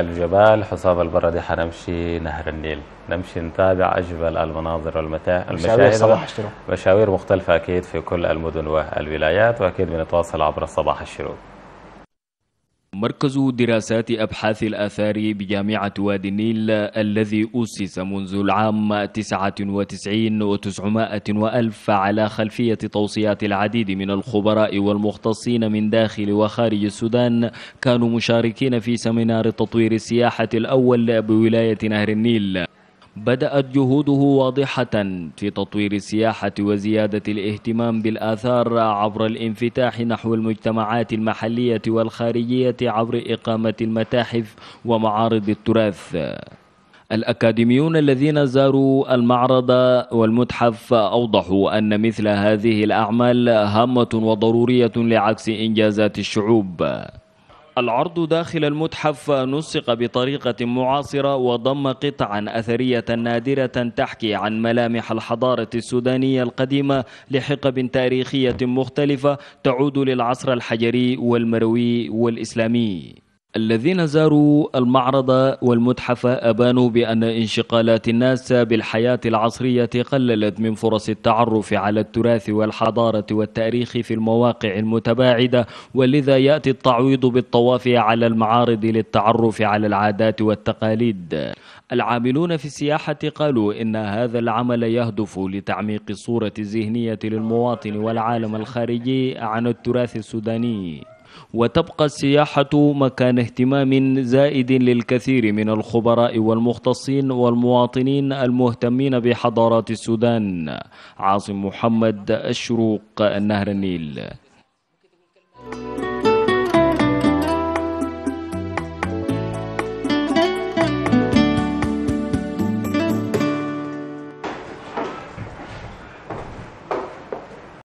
الجبال حصاب البرد حنمشي نهر النيل نمشي نتابع أجمل المناظر والمشاهد مشاوير مختلفة أكيد في كل المدن والولايات وأكيد بنتواصل عبر صباح الشروق مركز دراسات أبحاث الآثار بجامعة وادي النيل الذي أسس منذ العام 99 وتسعمائة وألف على خلفية توصيات العديد من الخبراء والمختصين من داخل وخارج السودان كانوا مشاركين في سمينار تطوير السياحة الأول بولاية نهر النيل بدأت جهوده واضحة في تطوير السياحة وزيادة الاهتمام بالآثار عبر الانفتاح نحو المجتمعات المحلية والخارجية عبر إقامة المتاحف ومعارض التراث الأكاديميون الذين زاروا المعرض والمتحف أوضحوا أن مثل هذه الأعمال هامة وضرورية لعكس إنجازات الشعوب العرض داخل المتحف نسق بطريقة معاصرة وضم قطعا أثرية نادرة تحكي عن ملامح الحضارة السودانية القديمة لحقب تاريخية مختلفة تعود للعصر الحجري والمروي والإسلامي الذين زاروا المعرض والمتحف أبانوا بأن انشقالات الناس بالحياة العصرية قللت من فرص التعرف على التراث والحضارة والتاريخ في المواقع المتباعدة ولذا يأتي التعويض بالطواف على المعارض للتعرف على العادات والتقاليد العاملون في السياحة قالوا إن هذا العمل يهدف لتعميق الصورة الذهنية للمواطن والعالم الخارجي عن التراث السوداني وتبقى السياحة مكان اهتمام زائد للكثير من الخبراء والمختصين والمواطنين المهتمين بحضارات السودان عاصم محمد الشروق نهر النيل